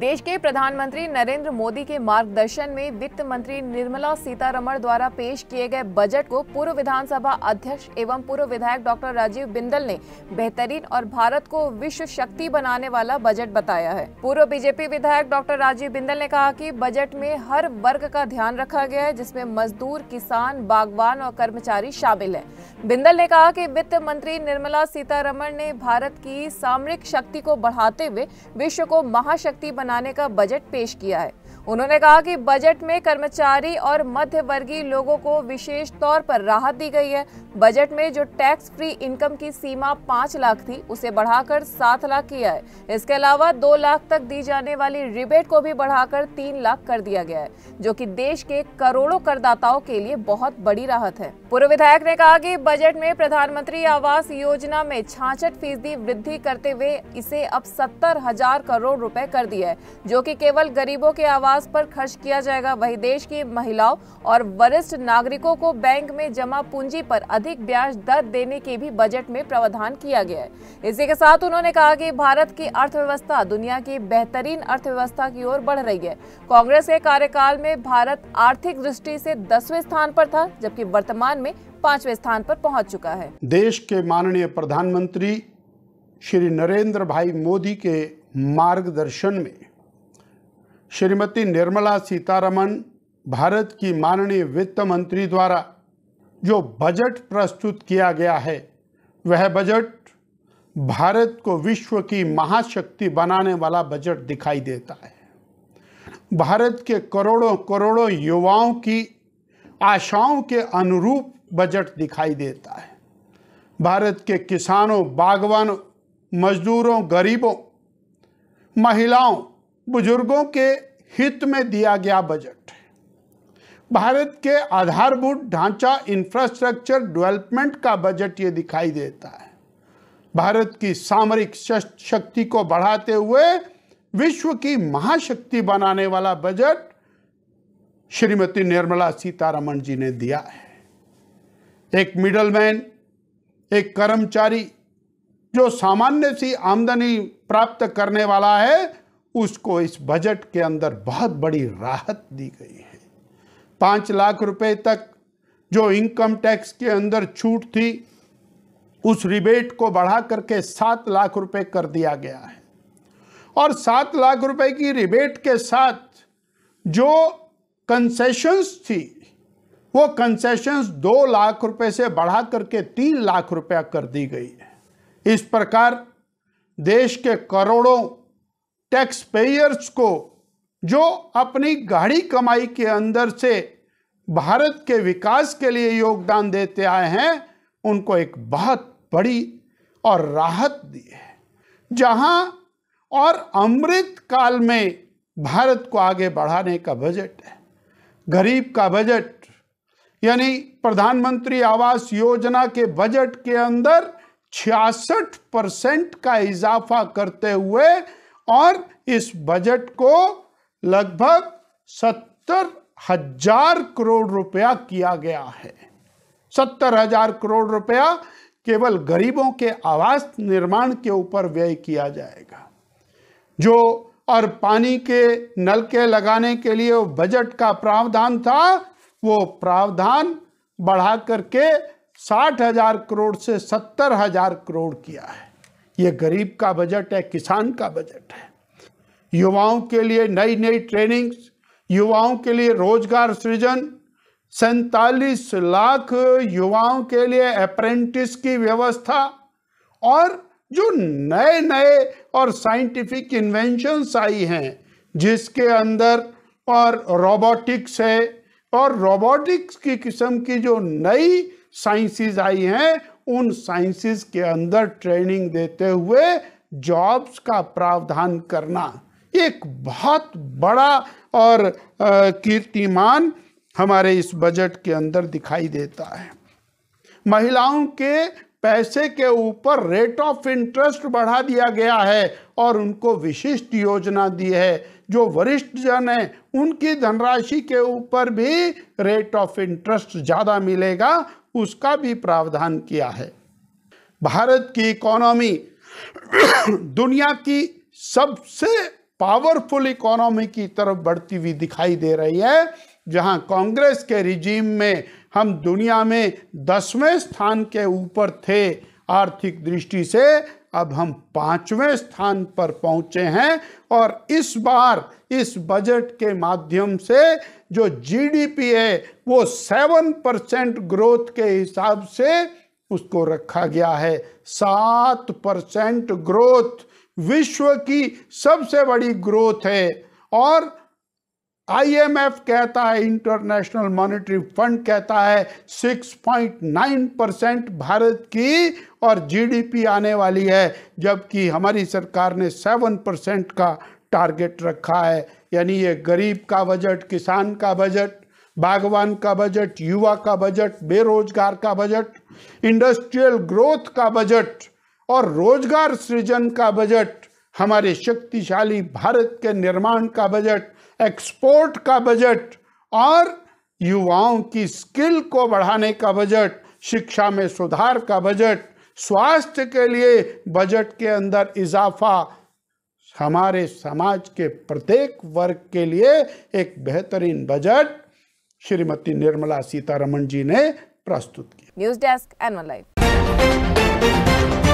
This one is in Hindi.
देश के प्रधानमंत्री नरेंद्र मोदी के मार्गदर्शन में वित्त मंत्री निर्मला सीतारमण द्वारा पेश किए गए बजट को पूर्व विधानसभा अध्यक्ष एवं पूर्व विधायक डॉक्टर राजीव बिंदल ने बेहतरीन और भारत को विश्व शक्ति बनाने वाला बजट बताया है पूर्व बीजेपी विधायक डॉक्टर राजीव बिंदल ने कहा कि बजट में हर वर्ग का ध्यान रखा गया है जिसमे मजदूर किसान बागवान और कर्मचारी शामिल है बिंदल ने कहा की वित्त मंत्री निर्मला सीतारमण ने भारत की सामरिक शक्ति को बढ़ाते हुए विश्व को महाशक्ति बनाने का बजट पेश किया है उन्होंने कहा कि बजट में कर्मचारी और मध्य वर्गीय लोगों को विशेष तौर पर राहत दी गई है बजट में जो टैक्स फ्री इनकम की सीमा पांच लाख थी उसे बढ़ाकर सात लाख किया है इसके अलावा दो लाख तक दी जाने वाली रिबेट को भी बढ़ाकर तीन लाख कर दिया गया है जो की देश के करोड़ों करदाताओं के लिए बहुत बड़ी राहत है पूर्व विधायक ने कहा की बजट में प्रधानमंत्री आवास योजना में छाछठ फीसदी वृद्धि करते हुए इसे अब सत्तर हजार करोड़ रूपए कर दिया है जो की केवल गरीबों के आवास विकास पर खर्च किया जाएगा वही देश की महिलाओं और वरिष्ठ नागरिकों को बैंक में जमा पूंजी पर अधिक ब्याज दर देने के भी बजट में प्रावधान किया गया है इसी के साथ उन्होंने कहा कि भारत की अर्थव्यवस्था दुनिया की बेहतरीन अर्थव्यवस्था की ओर बढ़ रही है कांग्रेस के कार्यकाल में भारत आर्थिक दृष्टि से दसवें स्थान पर था जबकि वर्तमान में पांचवें स्थान पर पहुंच चुका है देश के माननीय प्रधानमंत्री श्री नरेंद्र भाई मोदी के मार्गदर्शन में श्रीमती निर्मला सीतारमन भारत की माननीय वित्त मंत्री द्वारा जो बजट प्रस्तुत किया गया है वह बजट भारत को विश्व की महाशक्ति बनाने वाला बजट दिखाई देता है भारत के करोड़ों करोड़ों युवाओं की आशाओं के अनुरूप बजट दिखाई देता है भारत के किसानों बागवानों मजदूरों गरीबों महिलाओं बुजुर्गों के हित में दिया गया बजट भारत के आधारभूत ढांचा इंफ्रास्ट्रक्चर डेवलपमेंट का बजट ये दिखाई देता है भारत की सामरिक शक्ति को बढ़ाते हुए विश्व की महाशक्ति बनाने वाला बजट श्रीमती निर्मला सीतारमण जी ने दिया है एक मिडलमैन एक कर्मचारी जो सामान्य सी आमदनी प्राप्त करने वाला है उसको इस बजट के अंदर बहुत बड़ी राहत दी गई है पाँच लाख रुपए तक जो इनकम टैक्स के अंदर छूट थी उस रिबेट को बढ़ा करके सात लाख रुपए कर दिया गया है और सात लाख रुपए की रिबेट के साथ जो कंसेशंस थी वो कंसेशंस दो लाख रुपए से बढ़ा करके तीन लाख रुपया कर दी गई है इस प्रकार देश के करोड़ों टैक्स पेयर्स को जो अपनी गाढ़ी कमाई के अंदर से भारत के विकास के लिए योगदान देते आए हैं उनको एक बहुत बड़ी और राहत दी है जहां और अमृत काल में भारत को आगे बढ़ाने का बजट है गरीब का बजट यानी प्रधानमंत्री आवास योजना के बजट के अंदर छियासठ परसेंट का इजाफा करते हुए और इस बजट को लगभग सत्तर हजार करोड़ रुपया किया गया है सत्तर हजार करोड़ रुपया केवल गरीबों के आवास निर्माण के ऊपर व्यय किया जाएगा जो और पानी के नलके लगाने के लिए बजट का प्रावधान था वो प्रावधान बढ़ा करके साठ हजार करोड़ से सत्तर हजार करोड़ किया है ये गरीब का बजट है किसान का बजट है युवाओं के लिए नई नई ट्रेनिंग्स युवाओं के लिए रोजगार सृजन सैतालीस लाख युवाओं के लिए अप्रेंटिस की व्यवस्था और जो नए नए और साइंटिफिक इन्वेंशंस आई हैं जिसके अंदर और रोबोटिक्स है और रोबोटिक्स की किस्म की जो नई साइंसिस आई हैं उन साइंसेस के अंदर ट्रेनिंग देते हुए जॉब्स का प्रावधान करना एक बहुत बड़ा और कीर्तिमान हमारे इस बजट के अंदर दिखाई देता है महिलाओं के पैसे के ऊपर रेट ऑफ इंटरेस्ट बढ़ा दिया गया है और उनको विशिष्ट योजना दी है जो वरिष्ठ जन है उनकी धनराशि के ऊपर भी रेट ऑफ इंटरेस्ट ज़्यादा मिलेगा उसका भी प्रावधान किया है भारत की इकोनॉमी दुनिया की सबसे पावरफुल इकोनॉमी की तरफ बढ़ती हुई दिखाई दे रही है जहां कांग्रेस के रिजीम में हम दुनिया में दसवें स्थान के ऊपर थे आर्थिक दृष्टि से अब हम पांचवें स्थान पर पहुंचे हैं और इस बार इस बजट के माध्यम से जो जीडीपी है वो सेवन परसेंट ग्रोथ के हिसाब से उसको रखा गया है सात परसेंट ग्रोथ विश्व की सबसे बड़ी ग्रोथ है और आईएमएफ कहता है इंटरनेशनल मॉनेटरी फंड कहता है 6.9 परसेंट भारत की और जीडीपी आने वाली है जबकि हमारी सरकार ने 7 परसेंट का टारगेट रखा है यानी ये गरीब का बजट किसान का बजट बागवान का बजट युवा का बजट बेरोजगार का बजट इंडस्ट्रियल ग्रोथ का बजट और रोजगार सृजन का बजट हमारे शक्तिशाली भारत के निर्माण का बजट एक्सपोर्ट का बजट और युवाओं की स्किल को बढ़ाने का बजट शिक्षा में सुधार का बजट स्वास्थ्य के लिए बजट के अंदर इजाफा हमारे समाज के प्रत्येक वर्ग के लिए एक बेहतरीन बजट श्रीमती निर्मला सीतारमण जी ने प्रस्तुत किया न्यूज डेस्क एनवन लाइव